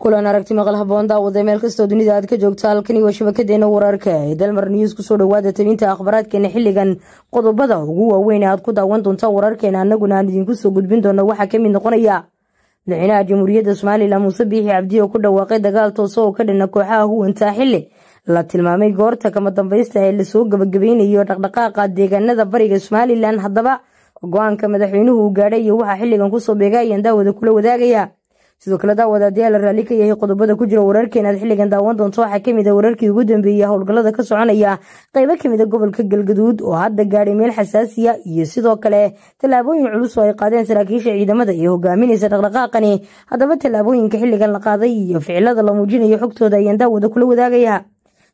kulan aragti maqal haboon daawada meel kastoo dunida aad ka joogto halkani waa shabakadeena wararka ee dalmar news kusoo dhawaada tabinta akhbaaraadkeena xilligan qodobada ugu waaweyn aad ku daawan doontaa wararkeena annaguna aan idiinku soo gudbin doona waxaa kamid noqonaya madaxweynaha jamhuuriyadda somalilan muuse biixi cabdi oo ku dhawaaqay dagaal toose oo ka dhina kooxaha huwantaa xili la tilmaamay goorta kama dambaysta ee lasoo gabagabaynayo dhaqdhaqaaqa deegaanada bariga somalilan haddaba go-aanka madaxweynuhu uu gaadhay iyo waxaa xilligan kusoo beega daawada kula wadaagaya sidoo kale daawada la raalli ka yahay qodobada ku jira wararkeenaad xilligan daawan doonto waxaa ka mid a ah wararkii ugu dambeeyay howlgallada ka soconaya qaybo kamid a ah gobolka galgaduud oo hadda gaadhay meel xasaasiya iyo sidoo kale tallaabooyin culus oo ay qaadeen saraakiisha ciidamada ee hogaaminaysa dhaqdhaqaaqani haddaba tallaabooyinka xilligan la qaaday iyo ficilada la muujinayo xogtooda ayaan daawada kula wadaagayaa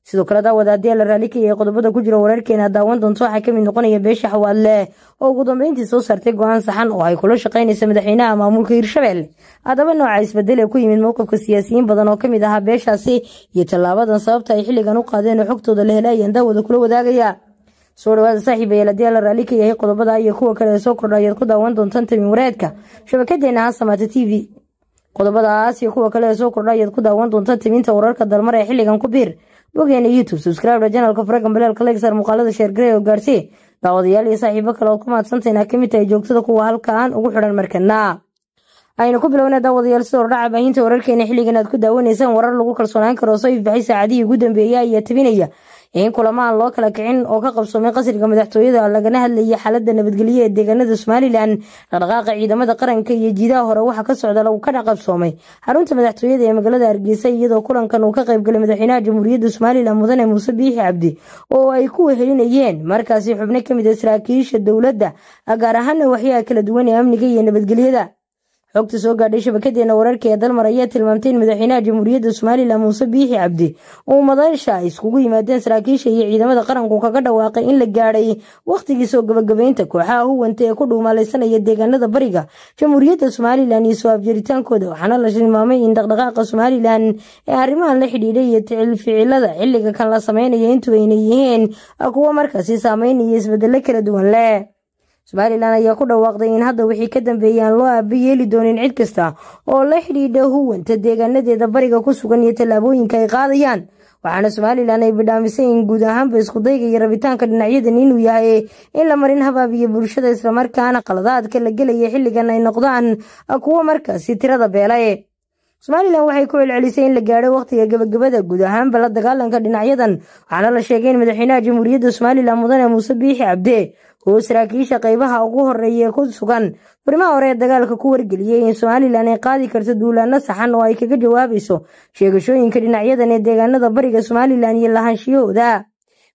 sidoo kale daawad haddii la raalli ka yahay qodobada ku jira wararkeena daawan doonto waxaa kamid noqonaya beesha xawaadleh oo ugu dambeyntii soo saartay go-aan saxan oo ay kula shaqaynaysa madaxweynaha maamulka hirshabelle haddaba nooca isbedel ku yimid mowqifka siyaasiyiin badan oo kamid ahaa beeshaasi iyo tallaabadan sababta ay xilligan u qaadeen oo xogtooda la helay ayaan daawada kula wadaagaya soo dhawaada saaxiibayeel haddii alla raali ka yahay qodobada iyo kuwa kale ee soo kordha ayaad ku daawan doontaan tabin wareedka shabakadeena ha samaata t v qodobadaas iyo kuwa kale ee soo kordha ayaad ku daawan doontaan tibinta wararka dalmar ee xilligan ku biir boggeena youtube subscribera janalka faraga balaalka legsar muuqaalada sheergarey oo gaarsiiye daawadayaal iyo saaxiibo kale ood ku mahadsantayn aa ah ka mid tahay joogtada kuwa halka aan ugu xidhan markana aynu ku bilowna daawadayaal sidoo dhacab baahinta wararkeena xilligan aad ku daawanaysaan warar lagu kalsoonaan karo soo ifbaxay saacadihii ugu dambeeya ayaa tabinaya in kulamo loo kala kicin oo ka qabsoomay qasriga madaxtooyada lagana hadlayay xaalada nabadgelyo ee deegaanada somalilan dhaqdhaqaaqa ciidamada qaranka iyo jiidaha hore waxaa ka socda lagu kana qabsoomay xarunta madaxtooyada ee magaalada hargeysa iyadoo kulankan uu ka qaybgalay madaxweynaha jamhuuriyadda somalilan mudane muuse biixi cabdi oo ay ku wehelinayeen markaasi xubno kamid a ah saraakiisha dowladda gaar ahaana waxyaha kala duwan ee amniga iyo nabadgelyada xogta soo gaadhay shabakadeena wararka ee dalmar ayaa tilmaamtay in madaxweynaha jamhuuriyadda somalilan muuse biixi cabdi uu madaysha iskugu yimaadeen saraakiisha iyo ciidamada qaranku kaga dhawaaqay in la gaadhay wakhtigii soo gabagabaynta kooxaha huwanta ee ku dhuumaalaysanaya deegaanada bariga jamhuuriyadda somalilan iyo soo abjiritaankooda waxaana la tilmaamay in dhaqdhaqaaqa somalilan ee arrimahan la xidhiidhay iyo ficilada xilliga kan la sameynaya intuu aynay yihiin kuwo markaasi saameynaya isbedelo kala duwan leh somaliland ayaa ku dhawaaqday in hadda wixii ka dambeeyey aan loo aabi yeeli doonin cid kasta oo la xidhiidha huwanta deegaanadeeda bariga ku sugan iyo tallaabooyinka ay qaadayaan waxaana somaliland ay bidhaamisay in guud ahaanba iskudayga iyo rabitaanka dhinacyadan inuu yahay in la marin habaabiyo bulshada islamarkaana khaladaadka la gelaya xilligan ay noqdaan kuwo markaasi tirada beelay somalilan waxay ku celcelisay in la gaadho wakhtiga gabagabada guud ahaanba la dagaalanka dhinacyadan waxaana la sheegay in madaxweynaha jamhuuriyadda somalilan mudane muuse biixi cabde oo saraakiisha qaybaha ugu horeeya ku sugan furimaha hore ee dagaalka ku wargeliyey in somalilan ay qaadi karto duulaano saxan oo ay kaga jawaabayso sheegashooyinka dhinacyadan ee deegaanada bariga somalilan iyo lahaanshiyahooda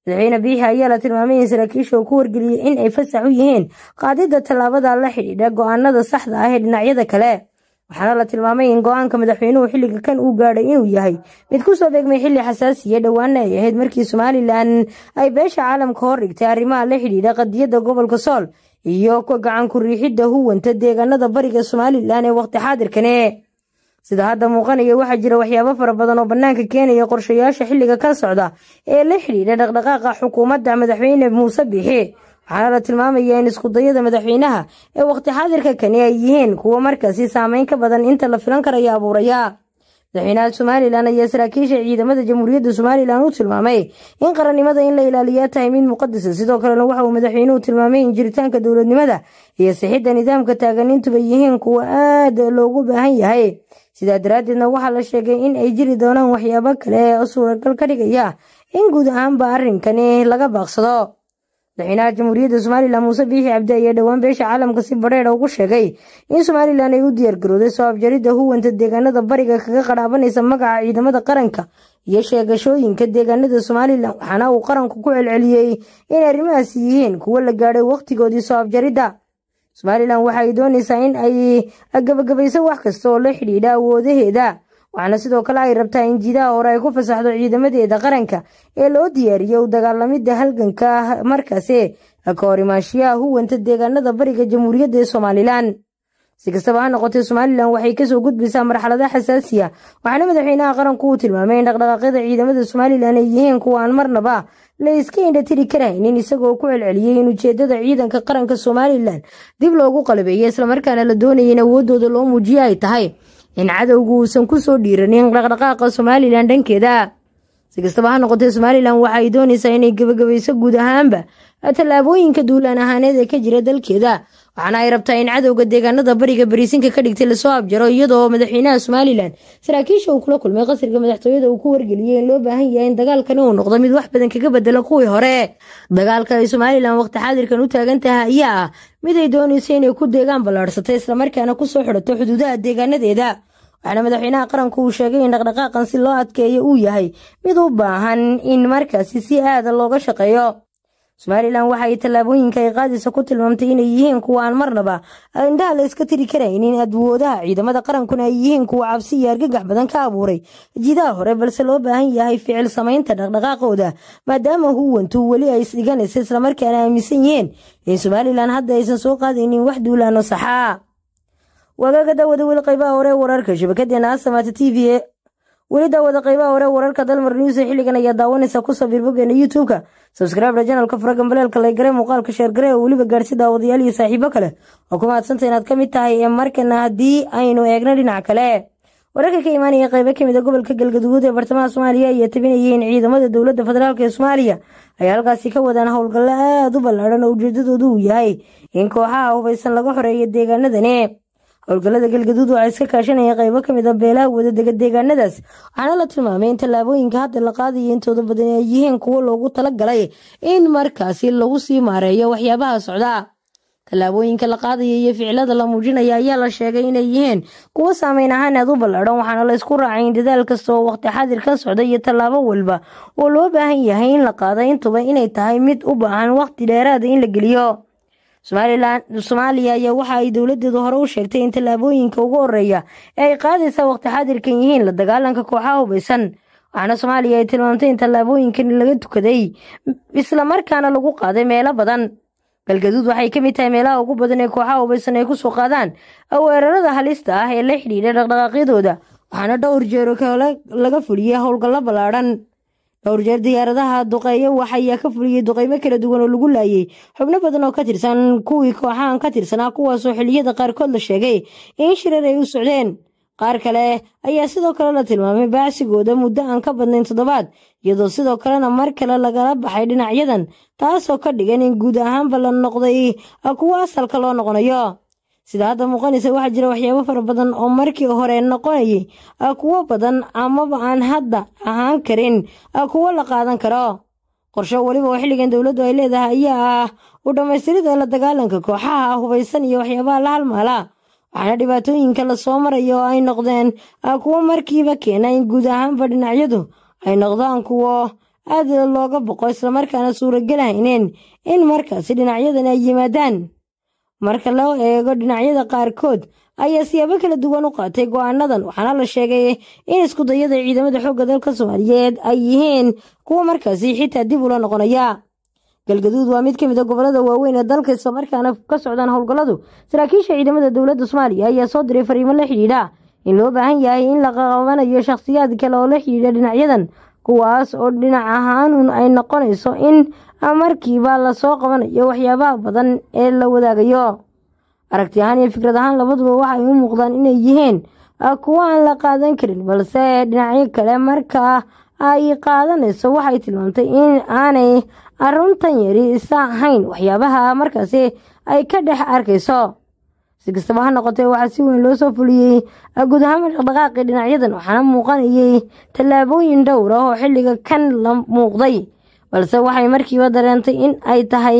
madaxweyne biixi ayaa la tilmaamay in saraakiisha uu ku wargeliyey in ay fasax u yihiin qaadida tallaabada la xidhiidha go-aanada saxda ah ee dhinacyada kale waxaana la tilmaamay in go-aanka madaxweynuhu xilliga kan uu gaadhay inuu yahay mid ku soo degmay xilli xasaasiya dhowaana ay ahayd markii somalilan ay beesha caalamka hor dhigtay arrimaha la xidhiidha qadiyadda gobolka sool iyo gacan ku-riixidda huwanta deegaanada bariga somalilan ee wakhti xaadirkane sida hadda muuqanaya waxaa jira waxyaabo fara badan oo bannaanka keenaya qorshayaasha xilliga ka socda ee la xidhiidha dhaqdhaqaaqa xukuumadda madaxweyne muuse bixi waxaana la tilmaamaya in iskudayada madaxweynaha ee wakhti xaadirka kani ay yihiin kuwo markaasi saameyn ka badan inta la filan karayo abuuraya madaxweynaha somalilan ayaa saraakiisha ciidamada jamhuuriyadda somalilan u tilmaamay in qarannimada in la ilaaliyaa tahay mid muqadasa sidoo kalena waxa uu madaxweynuhu tilmaamay in jiritaanka dowladnimada iyo sixidda nidaamka taaganiintuba yihiin kuwa aad loogu baahan yahay sidaa daraaddeedna waxaa la sheegay in ay jiri doonaan waxyaabo kale ee suuragal ka dhigaya in guud ahaanba arrinkani laga baaqsado madaxweynaha jamhuuriyadda somalilan muuse biixi cabdi ayaa dhowaan beesha caalamka si badheedha ugu sheegay in somalilan ay u diyaargarooday sobaab jaridda huwanta deegaanada bariga kaga qadhaabanaysa magaca ciidamada qaranka iyo sheegashooyinka deegaanada somalilan waxaana uu qaranku ku celceliyey in arrimahaasi yihiin kuwa la gaadhay wakhtigoodii soo jaridda somalilan waxa ay doonaysaa in ay gabagabayso wax kasta oo la xidhiidha awoodaheeda waxaana sidoo kale ay rabtaa in jidaha hore ay ku fasaxdo ciidamadeeda qaranka ee loo diyaariyo u dagaalamida halganka markaase markaasi ka hor huwanta deegaanada bariga jamhuuriyadda ee somalilan si kastaba ha noqotee somalilan waxay kasoo gudbaysaa marxalada xasaasiya waxaana madaxweynaha qaranku uu tilmaamay in dhaqdhaqaaqyada ciidamada somalilan ay yihiin kuwa aan marnaba la iska indhatiri karaynin isagoo ku celceliyay in ujeedada ciidanka qaranka somalilan dib loogu qalabeeyo islamarkaana la doonaya in awoodooda loo muujiyo ay tahay in cadowgu uusan ku soo dhiiranin dhaqdhaqaaqa somalilan dhankeeda si kastaba ha noqotee somalilan waxa ay doonaysaa inay gebagabayso guud ahaanba tallaabooyinka duulaan ahaaneed ee ka jira dalkeeda waxaana ay rabtaa in cadowga deegaanada bariga bariisinka ka dhigtay lasoo abjaro iyadoo madaxweynaha somalilan saraakiisha uu kula kulmay qasriga madaxtooyada uu ku wargeliyey in loo baahan yahay in dagaalkani uu noqdo mid wax badan kaga bedela kuwii hore dagaalka ay somalilan waqti xaadirkan u taagan tahay ayaa ah mid ay doonayso inay ku deegaan ballaadhsatay islamarkaana kusoo xidhato xuduudaha deegaanadeeda waxaana madaxweynaha qaranku uu sheegay in dhaqdhaqaaqan si loo adkeeyo uu yahay mid u baahan in markaasi si aada looga shaqeeyo somalilan waxa ay tallaabooyinka ay qaadaysa ku tilmaamtay inay yihiin kuwa aan marnaba indhaha la iska tiri karaynin adwoodaha ciidamada qarankuna ay yihiin kuwa cabsi iyo argagax badan ka abuuray jidaha hore balse loo baahan yahay ficil samaynta dhaqdhaqaaqooda maadaama huwantu weli ay isdhiganaysa islamarkaana aaminsan yihiin in somalilan hadda aysan soo qaadaynin wax duulaano saxaa ah wagaaga daawada weli qaybaha hore wararka shabakadeena asamaata t v e weli daawada qaybaha hore wararka dalmar news ee xilligan ayaa daawanaysaa kusoo birboggeena youtube-ka sabskraibda janalka faragambaleelka laygare muuqaalka sheergare oo weliba gaarsi daawadayaal iyo saaxiibo kale oo ku mahadsanta inaad ka mid tahay ee markana haddii aynu eegna dhinac kale wararka ka imaanaya qaybo kamid a ah gobolka galgaduud ee bartamaha soomaaliya ayaa tabinayay in ciidamada dowladda federaalk ee soomaaliya ay halkaasi ka wadaan howlgallo aada u ballaadhan oo ujeedadoodu uu yahay in kooxaha hubaysan laga xoreeyo deegaanadani howlgallada galgaduud waxaa iska kaashanaya qaybo kamid a ah beelaha wadadega deegaanadaas waxaana la tilmaamay in tallaabooyinka hadda la qaadaya intooda badan ay yihiin kuwo loogu tala galay in markaasi lagu sii maareeyo waxyaabaha socdaa tallaabooyinka la qaadaya iyo ficilada la muujinaya ayaa la sheegay inay yihiin kuwo saameyn ahaan aad u balladhan waxaana la isku raacay in dadaal kasta oo waqti xadir ka socda iyo tallaabo walba oo loo baahan yahay in la qaado intuba inay tahay mid u baahan waqti dheeraada ah in la geliyo soomaaliya ayaa waxa ay dowladeedu hore u sheegtay in tallaabooyinka ugu horeeya ee ay qaadaysaa waqti xaadirkan yihiin la dagaalanka kooxaha hubaysan waxaana soomaaliya ay tilmaamtay in tallaabooyinkan laga dukaday islamarkaana lagu qaaday meelo badan galgaduud waxay ka mid tahay meelaha ugu badan ee kooxaha hubaysan ay kusoo qaadaan weerarada halista ah ee la xidhiidha dhaqdhaqaaqyadooda waxaana dhowr jeero kale laga fuliyay howlgallo ballaadhan dhowr jeer diyaaradaha duqeeyo wax ayaa ka fuliyey duqeymo kala duwan oo lagu laayay xubno badan oo ka tirsan kuwii kooxahan ka tirsanaa kuwaasoo xilliyada qaarkood la sheegay in shirar ay u socdeen qaar kale ayaa sidoo kale la tilmaamay baacsigooda muddo aan ka badnayn toddobaad iyadoo sidoo kalena mar kale lagala baxay dhinacyadan taasoo ka dhigan in guud ahaanba la noqday kuwo asalka loo noqonayo sida hadda muuqanaysa waxaa jira waxyaabo fara badan oo markii hore noqonayay kuwo badan amaba aan hadda ahaan karin kuwo la qaadan karo qorsho weliba oo xilligan dowladdu ay leedahay ayaa ah u dhammaystirida la dagaalanka kooxaha hubaysan iyo waxyaabaha la halmaala waxaana dhibaatooyinka lasoo maraya oo ay noqdeen kuwo markiiba keena in guud ahaanba dhinacyadu ay noqdaan kuwo aad looga boqo islamarkaana suuragelahaynin in markaasi dhinacyadan ay yimaadaan marka loo eego dhinacyada qaarkood ayaa siyaabo kala duwan u qaatay go'aanadan waxaana la sheegay in iskudayada ciidamada xoogga dalka soomaaliyeed ay yihiin kuwo markaasi xitaa dib ula noqonaya galgaduud waa mid ka mid a ah gobolada waaweyn ee dalka islamarkaana ka socdaan howlgalladu saraakiisha ciidamada dowladda soomaaliya ayaa soo diray fariimo la xidhiidha in loo baahan yahay in la qabanayo shakhsiyaad kale oo la xidhiidha dhinacyadan kuwaas oo dhinac ahaanun ay noqonayso in markiiba lasoo qabanayo waxyaabaha badan ee la wadaagayo aragti ahaan iyo fikrad ahaan labaduba waxay u muuqdaan inay yihiin ah, kuwa aan la qaadan karin balse dhinacyo kale markaa ay qaadanayso waxay tilmaamtay in aanay aruntan yari isa ahayn waxyaabaha markaasi ay ka dhex arkayso si kastaba ha noqotee waxaa si weyn loo soo fuliyey guud dhaqdhaqaaqii dhinacyadan waxaana muuqanayay tallaabooyin dhowr ah oo xilliga kan la muuqday balse waxay markiiba dareentay in ay tahay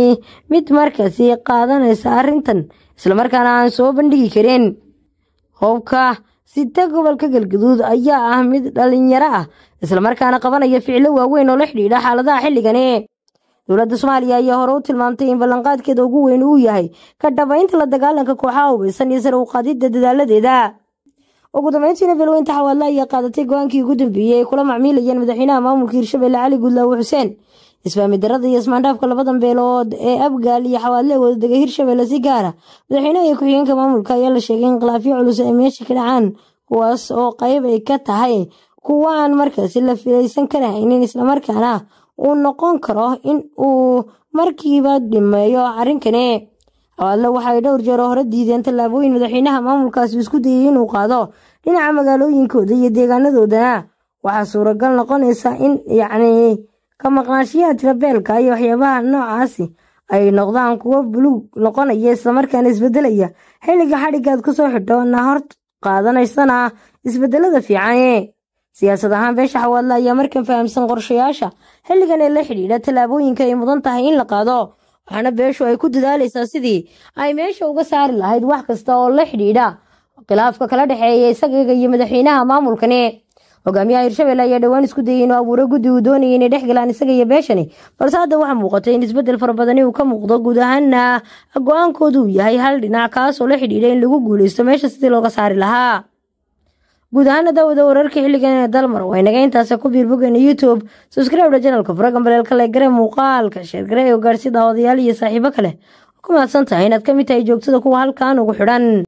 mid markaasi qaadanaysa arrintan islamarkaana aan soo bandhigi karin hobka site gobolka galguduud ayaa ah mid dhalinyaro ah islamarkaana qabanaya ficilo waaweyn oo la xidhiidha xaaladaha xilligani dowladda soomaaliya ayaa hore u tilmaamtay in ballanqaadkeeda ugu weyn uu yahay ka dhabaynta la dagaalanka kooxaha hubaysan iyo sare u qaadidda dadaaladeeda ugu dambeyntiina beelweynta xawaadla ayaa qaadatay go-aankii ugu dambeeyey ay kula macmiilayeen madaxweynaha maamulka hirshabelle cali guudlaawe xuseen isfahmi darada iyo ismaandhaafka labadan beelood ee abgaal iyo xawaadle wada degay hirshabelle si gaara ah. madaxweynaha iyo ku-xigeenka maamulka ayaa la sheegay in khilaafyo culus ay meesha ka dhacaan kuwaas oo qayb ay ka tahay kuwa aan markaasi la filaysan karahaynin islamarkaana uu noqon karo in uu markiiba dhimeeyo arrinkani awaadle waxay dhowr jeer hore diideen tallaabooyin madaxweynaha maamulkaasi isku dayay inuu qaado dhinaca magaalooyinkooda iyo deegaanadoodana waxaa suuragal noqonaysa in yacni ka maqnaashiyaha tirabeelka iyo waxyaabaha noocaasi ay noqdaan kuwo bulug noqonaya islamarkaana isbedelaya xilliga xadhigaad ku soo xidho na hor qaadanaysana isbedelada fiicane siyaasad ahaan beesha xawaadle ayaa markan fahamsan qorshayaasha xilligan ee la xidhiidha tallaabooyinka ay mudan tahay in la qaado waxaana beeshu ay ku dadaalaysaa sidii ay meesha uga saari lahayd wax kasta oo la xidhiidha khilaafka kala dhexeeya isagaga iyo madaxweynaha maamulkani hogaamiyaha hirshabelle ayaa dhowaan isku dayay inuu abuuro guddi uu doonayay inay dhex galaan isaga iyo beeshani balse hadda waxaa muuqatay in isbeddel fara badani uu ka muuqdo guud ahaana go-aankoodu uu yahay hal dhinac kaasoo la xidhiidha in lagu guulaysto meesha sidii looga saari lahaa guud ahaan daawada wararka xilligan ee dalmar waa inaga intaas ku biir bogeena youtube subscribedha janalka furaga baleelka le gare muuqaalka sheergare ee ugaarhsida odayaal iyo saaxiibo kale oo ku mahadsan tahay inaad ka mid tahay joogtada kuwa halkan ugu xidhan